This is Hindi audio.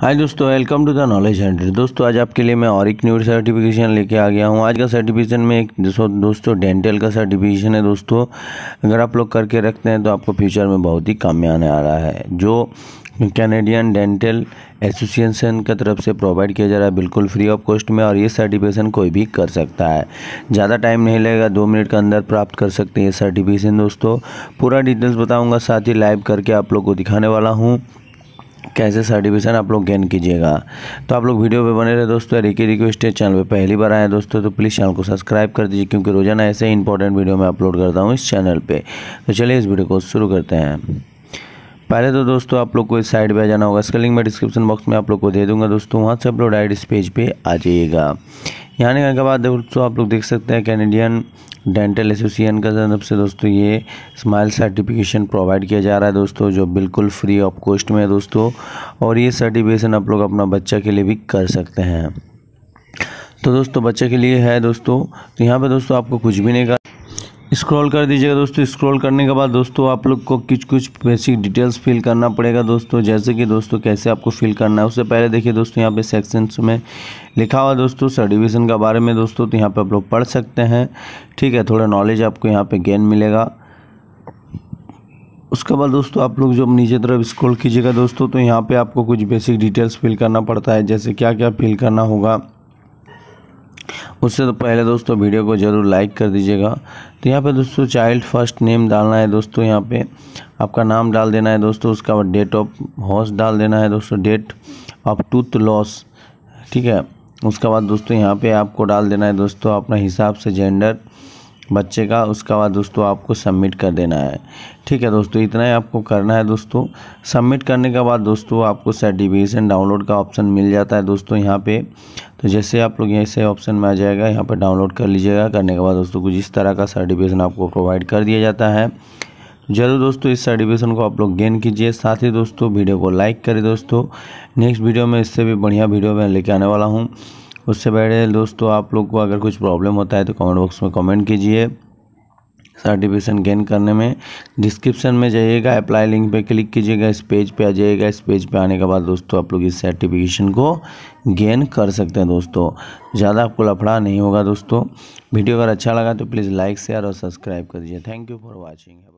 हाय दोस्तों welcome to the knowledge hundred दोस्तों आज आपके लिए मैं और एक न्यू सर्टिफिकेशन लेके आ गया हूँ आज का सर्टिफिकेशन में एक दोस्तों डेंटल का सर्टिफिकेशन है दोस्तों अगर आप लोग करके रखते हैं तो आपको फ्यूचर में बहुत ही काम आने आ रहा है जो कैनेडियन डेंटल एसोसिएशन की तरफ से प्रोवाइड किया जा रहा है बिल्कुल फ्री ऑफ कॉस्ट में और ये सर्टिफिकेशन कोई भी कर सकता है ज़्यादा टाइम नहीं लगेगा दो मिनट के अंदर प्राप्त कर सकते हैं ये सर्टिफिकेशन दोस्तों पूरा डिटेल्स बताऊंगा साथ ही लाइव करके आप लोग को दिखाने वाला हूँ कैसे सर्टिफिकेशन आप लोग गेन कीजिएगा तो आप लोग वीडियो पे बने रहे दोस्तों रिकी रिक्वेस्ट है चैनल पे पहली बार आए दोस्तों तो प्लीज़ चैनल को सब्सक्राइब कर दीजिए क्योंकि रोजाना ऐसे इंपॉर्टेंट वीडियो मैं अपलोड करता हूँ इस चैनल पर तो चलिए इस वीडियो को शुरू करते हैं पहले तो दोस्तों आप लोग को इस साइड पर आ जाना होगा इसका लिंक मैं डिस्क्रिप्शन बॉक्स में आप लोग को दे दूंगा दोस्तों वहाँ से आप लोग डायरेक्ट इस पेज पर आ जाइएगा यहाँ आने के बाद दोस्तों आप लोग देख सकते हैं कैनेडियन डेंटल एसोसिएशन का तरफ से दोस्तों ये स्माइल सर्टिफिकेशन प्रोवाइड किया जा रहा है दोस्तों जो बिल्कुल फ्री ऑफ कॉस्ट में है दोस्तों और ये सर्टिफिकेशन आप लोग अपना बच्चा के लिए भी कर सकते हैं तो दोस्तों बच्चे के लिए है दोस्तों तो यहाँ पर दोस्तों आपको कुछ भी नहीं कर स्क्रॉल कर दीजिएगा दोस्तों स्क्रॉल करने के बाद दोस्तों आप लोग को कुछ कुछ बेसिक डिटेल्स फिल करना पड़ेगा दोस्तों जैसे कि दोस्तों कैसे आपको फिल करना है उससे पहले देखिए दोस्तों यहाँ पे सेक्शन में लिखा हुआ दोस्तों सर डिविज़न के बारे में दोस्तों तो यहाँ पे आप लोग पढ़ सकते हैं ठीक है थोड़ा नॉलेज आपको यहाँ पर गेन मिलेगा उसके बाद दोस्तों आप लोग जब नीचे तरफ स्क्रोल कीजिएगा दोस्तों तो यहाँ पर आपको कुछ बेसिक डिटेल्स फिल करना पड़ता है जैसे क्या क्या फिल करना होगा उससे तो पहले दोस्तों वीडियो को ज़रूर लाइक कर दीजिएगा तो यहाँ पे दोस्तों चाइल्ड फर्स्ट नेम डालना है दोस्तों यहाँ पे आपका नाम डाल देना है दोस्तों उसका डेट ऑफ हॉस्ट डाल देना है दोस्तों डेट ऑफ टूथ लॉस ठीक है उसके बाद दोस्तों यहाँ पे आपको डाल देना है दोस्तों अपना हिसाब से जेंडर बच्चे का उसके बाद दोस्तों आपको सबमिट कर देना है ठीक है दोस्तों इतना ही आपको करना है दोस्तों सबमिट करने के बाद दोस्तों आपको सर्टिफिकेशन डाउनलोड का ऑप्शन मिल जाता है दोस्तों यहाँ पे तो जैसे आप लोग ऐसे ऑप्शन में आ जाएगा यहाँ पर डाउनलोड कर लीजिएगा करने के बाद दोस्तों कुछ इस तरह का सर्टिफिकेशन आपको प्रोवाइड कर दिया जाता है जरूर दोस्तों इस सर्टिफिकेशन को आप लोग गेन कीजिए साथ ही दोस्तों वीडियो को लाइक करें दोस्तों नेक्स्ट वीडियो में इससे भी बढ़िया वीडियो मैं लेके आने वाला हूँ उससे पहले दोस्तों आप लोग को अगर कुछ प्रॉब्लम होता है तो कमेंट बॉक्स में कमेंट कीजिए सर्टिफिकेशन गेन करने में डिस्क्रिप्शन में जाइएगा अप्लाई लिंक पे क्लिक कीजिएगा इस पेज पे आ जाइएगा इस पेज पे आने के बाद दोस्तों आप लोग इस सर्टिफिकेशन को गेन कर सकते हैं दोस्तों ज़्यादा आपको लफड़ा नहीं होगा दोस्तों वीडियो अगर अच्छा लगा तो प्लीज़ लाइक शेयर और सब्सक्राइब कर दीजिए थैंक यू फॉर वॉचिंग